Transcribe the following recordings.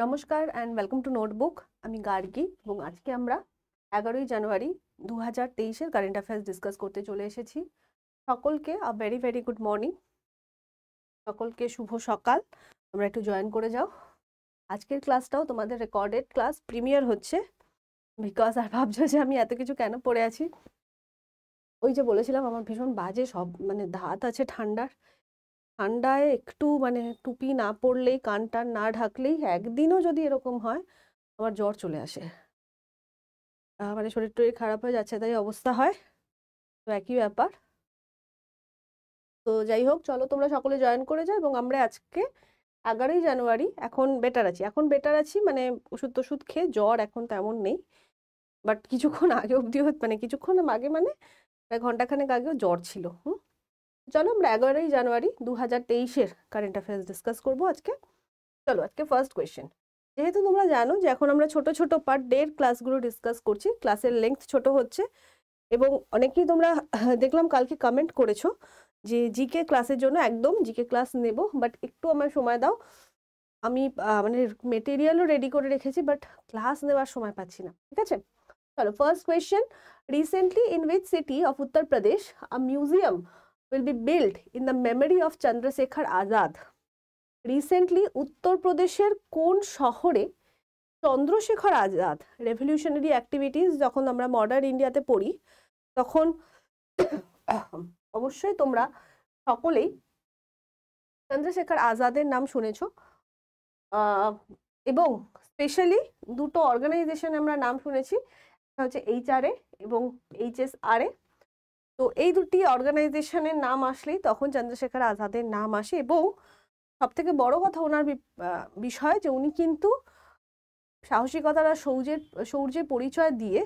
নমস্কার and welcome to notebook আমি গার্গি এবং আজকে আমরা এগারোই জানুয়ারি দু হাজার তেইশের কারেন্ট অ্যাফেয়ার্স ডিসকাস করতে চলে এসেছি সকলকে a very very good morning সকলকে শুভ সকাল তোমরা একটু জয়েন করে যাও আজকের ক্লাসটাও তোমাদের রেকর্ডেড ক্লাস প্রিমিয়ার হচ্ছে বিকজ আর ভাবছো যে আমি এত কিছু কেন পড়ে আছি ওই যে বলেছিলাম আমার ভীষণ বাজে সব মানে ধাত আছে ঠান্ডার ঠান্ডায় একটু মানে টুপি না পড়লেই কান টান না ঢাকলেই একদিনও যদি এরকম হয় আমার জ্বর চলে আসে মানে শরীর টরীর খারাপ হয়ে যাচ্ছে তাই অবস্থা হয় তো একই ব্যাপার তো যাই হোক চলো তোমরা সকলে জয়েন করে যাও এবং আমরা আজকে এগারোই জানুয়ারি এখন বেটার আছি এখন বেটার আছি মানে ওষুধ টষুধ খেয়ে জ্বর এখন তেমন নেই বাট কিছুক্ষণ আগে অব্দি মানে কিছুক্ষণ আগে মানে প্রায় ঘন্টাখানেক আগেও জ্বর ছিল হুম চলো আমরা এগারোই জানুয়ারি দু হাজার তেইশের কারেন্ট অ্যাফেয়ার্স ডিসকাস করবো আজকে চলো আজকে ফার্স্ট কোয়েশ্চেন যেহেতু তোমরা জানো যে এখন আমরা ছোট ছোট পার ডের ক্লাসগুলো ডিসকাস করছি ক্লাসের লেন্থ ছোট হচ্ছে এবং অনেকেই তোমরা দেখলাম কালকে কমেন্ট করেছো যে জিকে ক্লাসের জন্য একদম জিকে ক্লাস নেব বাট একটু আমার সময় দাও আমি মানে মেটেরিয়ালও রেডি করে রেখেছি বাট ক্লাস নেওয়ার সময় পাচ্ছি না ঠিক আছে চলো first question recently in which city of Uttar Pradesh a museum will be built in the memory of Chandrasekhar Azad. Recently উত্তরপ্রদেশের কোন শহরে চন্দ্রশেখর আজাদ রেভলিউশনারি অ্যাক্টিভিটিস যখন আমরা মডার্ন ইন্ডিয়াতে পড়ি তখন অবশ্যই তোমরা সকলেই চন্দ্রশেখর আজাদের নাম শুনেছ এবং স্পেশালি দুটো অর্গানাইজেশন আমরা নাম শুনেছি হচ্ছে এইচআরএ এবং এইচএসআরএ তো এই দুটি অর্গানাইজেশনের নাম আসলেই তখন চন্দ্রশেখর আজাদের নাম আসে এবং সবথেকে বড় কথা ওনার বিষয় যে উনি কিন্তু সাহসিকতারা সৌর্যের সৌর্যের পরিচয় দিয়ে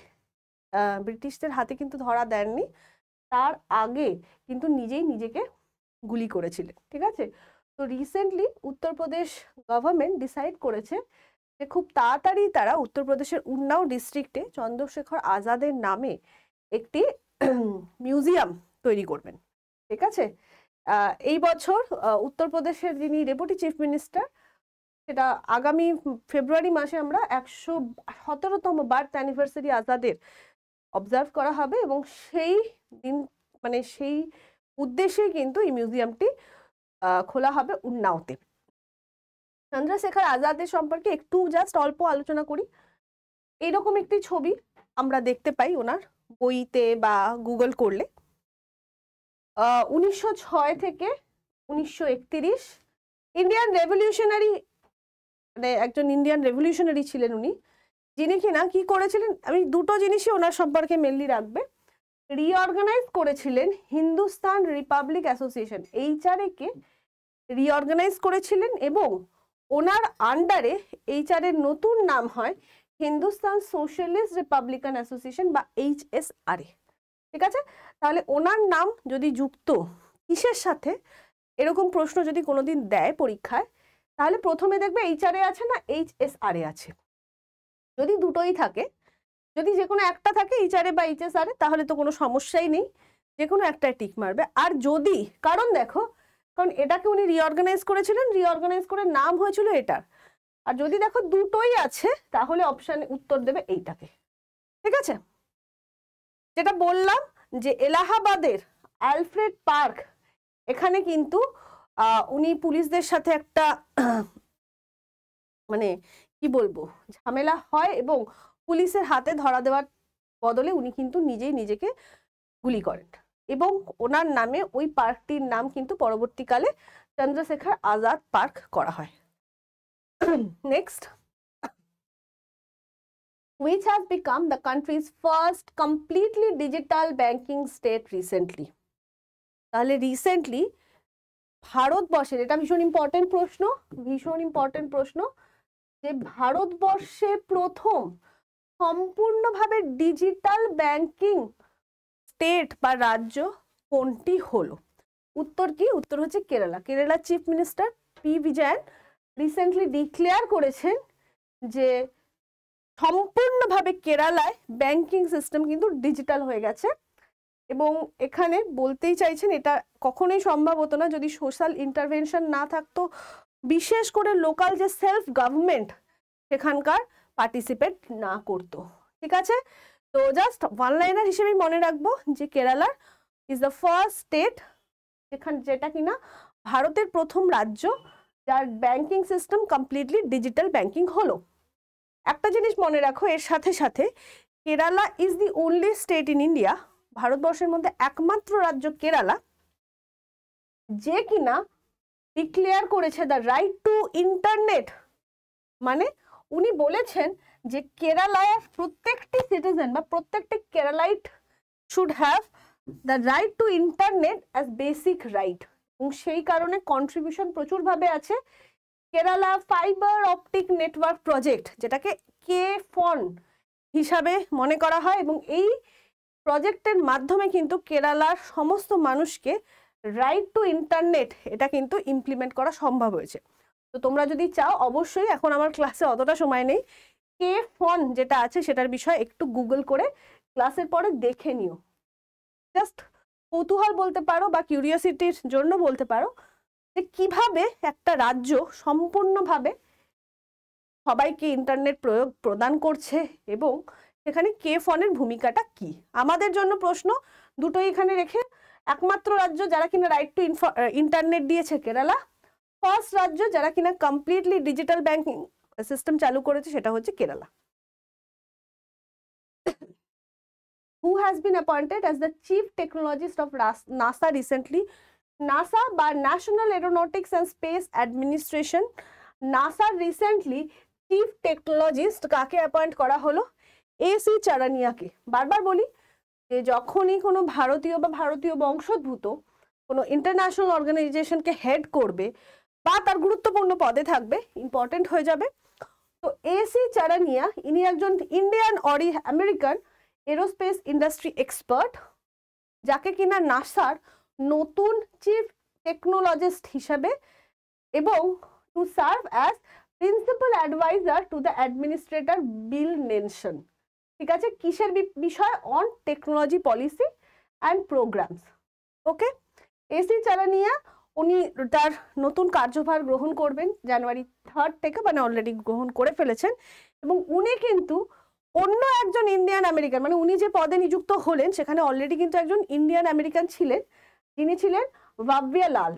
ব্রিটিশদের হাতে কিন্তু ধরা দেননি তার আগে কিন্তু নিজেই নিজেকে গুলি করেছিলেন ঠিক আছে তো রিসেন্টলি উত্তরপ্রদেশ গভর্নমেন্ট ডিসাইড করেছে যে খুব তাড়াতাড়ি তারা উত্তরপ্রদেশের উন্নাও ডিস্ট্রিক্টে চন্দ্রশেখর আজাদের নামে একটি মিউজিয়াম তৈরি করবেন ঠিক আছে এই বছর উত্তরপ্রদেশের যিনি ডেপুটি চিফ মিনিস্টার সেটা আগামী ফেব্রুয়ারি মাসে আমরা একশো সতেরোতম বার্থ অ্যানিভার্সারি আজাদের অবজার্ভ করা হবে এবং সেই দিন মানে সেই উদ্দেশ্যেই কিন্তু এই মিউজিয়ামটি খোলা হবে উন্নাওতে চন্দ্রশেখর আজাদের সম্পর্কে একটু জাস্ট অল্প আলোচনা করি এইরকম একটি ছবি আমরা দেখতে পাই ওনার বইতে বা গুগল করলে উনিশশো থেকে উনিশশো ইন্ডিয়ান রেভলিউশনারি মানে একজন ইন্ডিয়ান রেভলিউশনারি ছিলেন উনি যিনি কিনা কি করেছিলেন আমি দুটো জিনিসই ওনার সম্পর্কে মেনলি রাখবে রিঅর্গানাইজ করেছিলেন হিন্দুস্তান রিপাবলিক অ্যাসোসিয়েশন এইচআরএ কে রিঅর্গানাইজ করেছিলেন এবং ওনার আন্ডারে এইচআর এর নতুন নাম হয় হিন্দুস্তান সোশ্যালিস্ট রিপাবলিকান অ্যাসোসিয়েশন বা এইচ এস আর এ ঠিক আছে তাহলে ওনার নাম যদি যুক্ত কিসের সাথে এরকম প্রশ্ন যদি কোনোদিন দেয় পরীক্ষায় তাহলে প্রথমে দেখবে এইচ আর এ আছে না এইচএসআরএ আছে যদি দুটোই থাকে যদি যে কোনো একটা থাকে এইচ আর এ বা এ তাহলে তো কোনো সমস্যাই নেই যে কোনো একটা টিক মারবে আর যদি কারণ দেখো কারণ এটাকে উনি রিঅর্গানাইজ করেছিলেন রিঅর্গানাইজ করে নাম হয়েছিল এটার আর যদি দেখো দুটোই আছে তাহলে অপশন উত্তর দেবে এইটাকে ঠিক আছে যেটা বললাম যে এলাহাবাদের অ্যালফ্রেড পার্ক এখানে কিন্তু উনি পুলিশদের সাথে একটা মানে কি বলবো ঝামেলা হয় এবং পুলিশের হাতে ধরা দেওয়ার বদলে উনি কিন্তু নিজেই নিজেকে গুলি করেন এবং ওনার নামে ওই পার্কটির নাম কিন্তু পরবর্তীকালে চন্দ্রশেখর আজাদ পার্ক করা হয় Next, which has become the country's first completely digital banking state recently. তাহলে রিসেন্টলি ভারতবর্ষের এটা ভীষণ ইম্পর্টেন্ট প্রশ্ন ভীষণ ইম্পর্টেন্ট প্রশ্ন যে ভারতবর্ষে প্রথম সম্পূর্ণভাবে ডিজিটাল ব্যাঙ্কিং স্টেট বা রাজ্য কোনটি হলো উত্তর কি উত্তর হচ্ছে কেরালা কেরালার chief minister P Vijayan recently declare করেছেন যে সম্পূর্ণভাবে কেরালায় ব্যাংকিং সিস্টেম কিন্তু ডিজিটাল হয়ে গেছে এবং এখানে বলতেই চাইছেন এটা কখনোই সম্ভব হতো না যদি সোশ্যাল ইন্টারভেনশন না থাকতো বিশেষ করে লোকাল যে সেলফ গভর্নমেন্ট সেখানকার পার্টিসিপেট না করত ঠিক আছে তো জাস্ট ওয়ান লাইনার হিসেবেই মনে রাখবো যে কেরালার ইজ দ্য ফার্স্ট স্টেট যেখান যেটা কিনা ভারতের প্রথম রাজ্য যার banking system completely digital banking হলো একটা জিনিস মনে রাখো এর সাথে সাথে Kerala is the only state in India ভারতবর্ষের মধ্যে একমাত্র রাজ্য কেরালা যে কিনা ডিক্লেয়ার করেছে দ্য রাইট টু ইন্টারনেট মানে উনি বলেছেন যে কেরালায় প্রত্যেকটি সিটিজেন বা প্রত্যেকটি Keralite should have the right to internet as basic right এবং সেই কারণে কন্ট্রিবিউশন প্রচুরভাবে আছে Kerala fibre optic network project যেটাকে কে ফন হিসাবে মনে করা হয় এবং এই প্রজেক্টের মাধ্যমে কিন্তু কেরালার সমস্ত মানুষকে রাইট টু ইন্টারনেট এটা কিন্তু ইমপ্লিমেন্ট করা সম্ভব হয়েছে তো তোমরা যদি চাও অবশ্যই এখন আমার ক্লাসে অতটা সময় নেই কে ফন যেটা আছে সেটার বিষয়ে একটু গুগল করে ক্লাসের পরে দেখে নিও জাস্ট কৌতূহল বলতে পারো বা কিউরিয়াসিটির জন্য বলতে পারো যে কিভাবে একটা রাজ্য সম্পূর্ণভাবে সবাইকে ইন্টারনেট প্রয়োগ প্রদান করছে এবং সেখানে কে ফোনের ভূমিকাটা কি আমাদের জন্য প্রশ্ন দুটোই এখানে রেখে একমাত্র রাজ্য যারা কিনা রাইট টু ইন্টারনেট দিয়েছে কেরালা ফার্স্ট রাজ্য যারা কিনা কমপ্লিটলি ডিজিটাল ব্যাংকিং সিস্টেম চালু করেছে সেটা হচ্ছে Kerala who has been appointed as the chief technologist of NASA recently. NASA বা National Aeronautics and Space Administration NASA recently chief technologist কাকে অ্যাপয়েন্ট করা হলো এসি চারানিয়াকে বারবার বলি যে যখনই কোনো ভারতীয় বা ভারতীয় বংশোদ্ভূত কোনো ইন্টারন্যাশনাল অর্গানাইজেশনকে হেড করবে বা তার গুরুত্বপূর্ণ পদে থাকবে ইম্পর্টেন্ট হয়ে যাবে তো এসি চারানিয়া ইনি একজন ইন্ডিয়ান অরি আমেরিকান এরোস্পেস ইন্ডাস্ট্রি এক্সপার্ট যাকে কিনা নাসার নতুন চিফ টেকনোলজিস্ট হিসাবে এবং to serve as principal adviser to the administrator Bill Nelson ঠিক আছে কিসের বিষয় on technology policy and programs okay AC Charania উনি তার নতুন কার্যভার গ্রহণ করবেন জানুয়ারি থার্ড থেকে মানে অলরেডি গ্রহণ করে ফেলেছেন এবং উনি কিন্তু অন্য একজন ইন্ডিয়ান আমেরিকান মানে উনি যে পদে নিযুক্ত হলেন সেখানে অলরেডি কিন্তু একজন ইন্ডিয়ান আমেরিকান ছিলেন তিনি ছিলেন ভাবিয়া লাল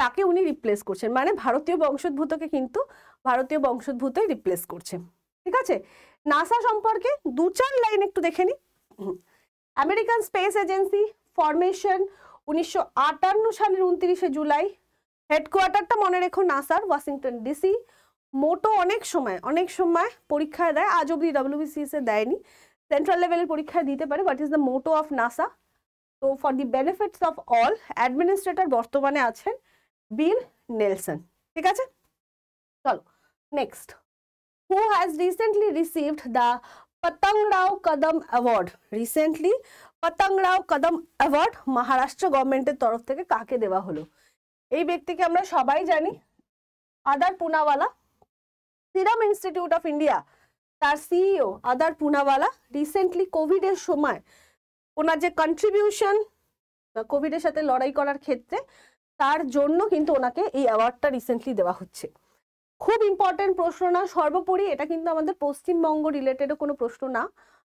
তাকে উনি রিপ্লেস করছেন মানে ভারতীয় বংশোদ্ভূতকে কিন্তু ভারতীয় বংশোদ্ভূতই রিপ্লেস করছে ঠিক আছে নাসা সম্পর্কে দু চার লাইন একটু দেখে নি আমেরিকান স্পেস এজেন্সি ফরমেশন উনিশশো সালের উনত্রিশে জুলাই হেডকোয়ার্টারটা মনে রেখো নাসার ওয়াশিংটন ডিসি মোটো অনেক সময় অনেক সময় পরীক্ষায় দেয় আজ অব্দি ডাব্লিউবিসিএসে দেয়নি সেন্ট্রাল লেভেলের পরীক্ষায় দিতে পারে what is the motto of NASA তো for the benefits of all administrator বর্তমানে আছেন বিল নেলসন ঠিক আছে চলো next who has recently received the Patangrao Kadam award recently পতংরাও Kadam award Maharashtra গভর্নমেন্টের তরফ থেকে কাকে দেওয়া হলো এই ব্যক্তিকে আমরা সবাই জানি Adar Poonawalla serum institute of India তার সিইও আদার পুনাওয়ালা রিসেন্টলি কোভিডের সময় ওনার যে কন্ট্রিবিউশন কোভিডের সাথে লড়াই করার ক্ষেত্রে তার জন্য কিন্তু ওনাকে এই অ্যাওয়ার্ডটা রিসেন্টলি দেওয়া হচ্ছে খুব ইম্পর্টেন্ট প্রশ্ন না সর্বোপরি এটা কিন্তু আমাদের পশ্চিমবঙ্গ রিলেটেডও কোনো প্রশ্ন না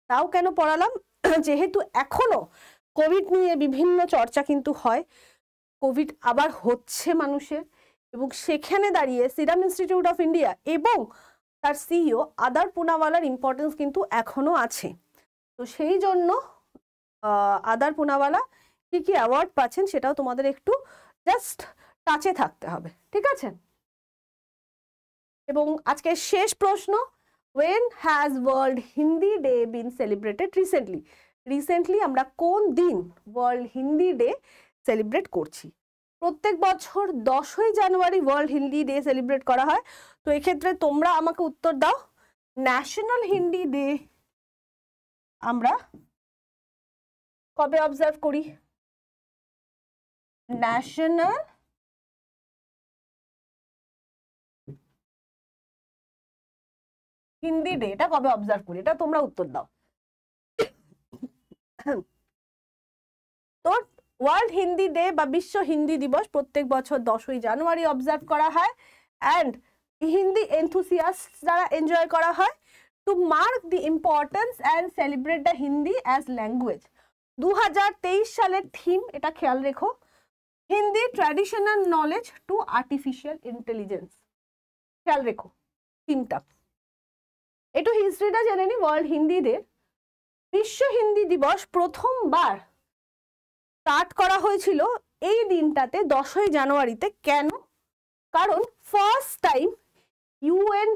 তাও কেন পড়ালাম যেহেতু এখনও কোভিড নিয়ে বিভিন্ন চর্চা কিন্তু হয় কোভিড আবার হচ্ছে মানুষের এবং সেখানে দাঁড়িয়ে সিরাম ইনস্টিটিউট অফ ইন্ডিয়া এবং তার সিইও আদার পুনাওয়ালার ইম্পর্টেন্স কিন্তু এখনও আছে তো সেই জন্য আদার পুনাওয়ালা কী কী অ্যাওয়ার্ড পাচ্ছেন সেটাও তোমাদের একটু জাস্ট টাচে থাকতে হবে ঠিক আছে এবং আজকের শেষ প্রশ্ন when has world Hindi day been celebrated recently recently আমরা কোন দিন ওয়ার্ল্ড হিন্দি ডে সেলিব্রেট করছি প্রত্যেক বছর দশই জানুয়ারি ওয়ার্ল্ড হিন্দি ডে সেলিব্রেট করা হয় তো এক্ষেত্রে তোমরা আমাকে উত্তর দাও ন্যাশনাল হিন্দি ডে আমরা কবে অবজার্ভ করি ন্যাশনাল হিন্দি ডে এটা কবে অবজার্ভ করি এটা তোমরা উত্তর দাও তো ওয়ার্ল্ড হিন্দি ডে বা বিশ্ব হিন্দি দিবস প্রত্যেক বছর দশই জানুয়ারি অবজার্ভ করা হয় অ্যান্ড হিন্দি এনথুসিয়াস দ্বারা এনজয় করা হয় to mark the importance and celebrate the Hindi as language দু সালের থিম এটা খেয়াল রেখো Hindi traditional knowledge to artificial intelligence খেয়াল রেখো থিমটা একটু হিস্ট্রিটা জেনে নি ওয়ার্ল্ড হিন্দি ডে বিশ্ব হিন্দি দিবস প্রথমবার স্টার্ট করা হয়েছিল এই দিনটাতে দশই জানুয়ারিতে কেন কারণ ফার্স্ট টাইম ইউএন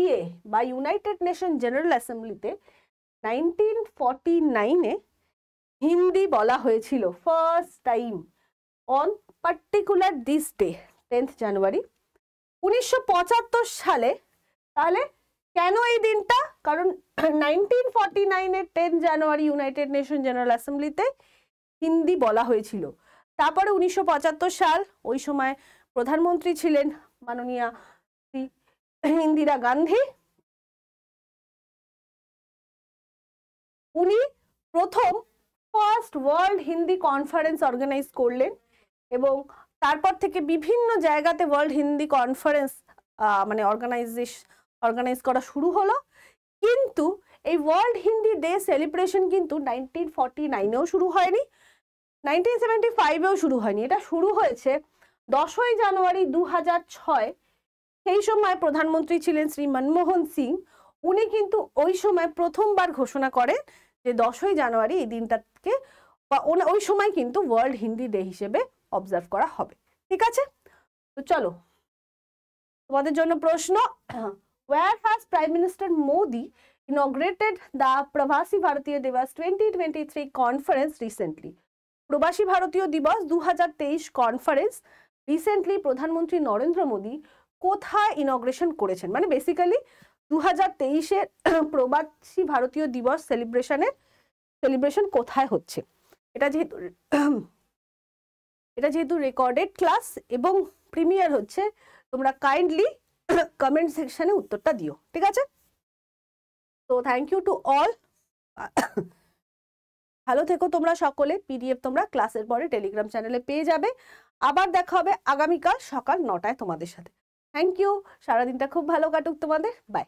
ইএ বা ইউনাইটেড নেশন জেনারেল অ্যাসেম্বলিতে নাইনটিন ফর্টি নাইনে হিন্দি বলা হয়েছিল first time on particular this day tenth January উনিশশো সালে তাহলে কেন এই দিনটা কারণ নাইনটিন ফর্টি নাইনের tenth January united nation general অ্যাসেম্বলিতে হিন্দি বলা হয়েছিল তারপরে উনিশশো সাল ওই সময় প্রধানমন্ত্রী ছিলেন মাননীয়া ইন্দিরা গান্ধী উনি প্রথম first world Hindi conference organize করলেন এবং তারপর থেকে বিভিন্ন জায়গাতে ওয়ার্ল্ড হিন্দি কনফারেন্স মানে অর্গানাইজেশ অর্গানাইজ করা শুরু হলো কিন্তু এই ওয়ার্ল্ড হিন্দি ডে সেলিব্রেশন কিন্তু নাইনটিন ফর্টি নাইনেও শুরু হয়নি নাইনটিন সেভেন্টি ফাইভেও শুরু হয়নি এটা শুরু হয়েছে দশই জানুয়ারি দু হাজার ছয় সেই সময় প্রধানমন্ত্রী ছিলেন শ্রী মনমোহন সিং উনি কিন্তু ওই সময় প্রথমবার ঘোষণা করেন যে দশই জানুয়ারি এই দিনটাকে ওই সময় কিন্তু ওয়ার্ল্ড হিন্দি ডে হিসেবে অবজার্ভ করা হবে ঠিক আছে তো চলো তোমাদের জন্য প্রশ্ন our prime minister Modi inaugurated the Pravasi Bharatiya Divas twenty twenty three conference recently Pravasi Bharatiya দিবস দু কনফারেন্স রিসেন্টলি প্রধানমন্ত্রী নরেন্দ্র মোদী কোথায় ইনগ্রেশন করেছেন মানে বেসিক্যালি দু হাজার তেইশের প্রবাসী ভারতীয় দিবস সেলিব্রেশনের সেলিব্রেশন কোথায় হচ্ছে এটা যেহেতু এটা যেহেতু রেকর্ডেড ক্লাস এবং প্রিমিয়ার হচ্ছে তোমরা কাইন্ডলি কমেন্ট সেকশানে উত্তরটা দিও ঠিক আছে তো থ্যাংক ইউ টু অল ভালো থেকো তোমরা সকলে পিডিএফ তোমরা ক্লাসের পরে টেলিগ্রাম চ্যানেলে পেয়ে যাবে আবার দেখা হবে আগামীকাল সকাল নটায় তোমাদের সাথে থ্যাংক ইউ সারাদিনটা খুব ভালো কাটুক তোমাদের বাই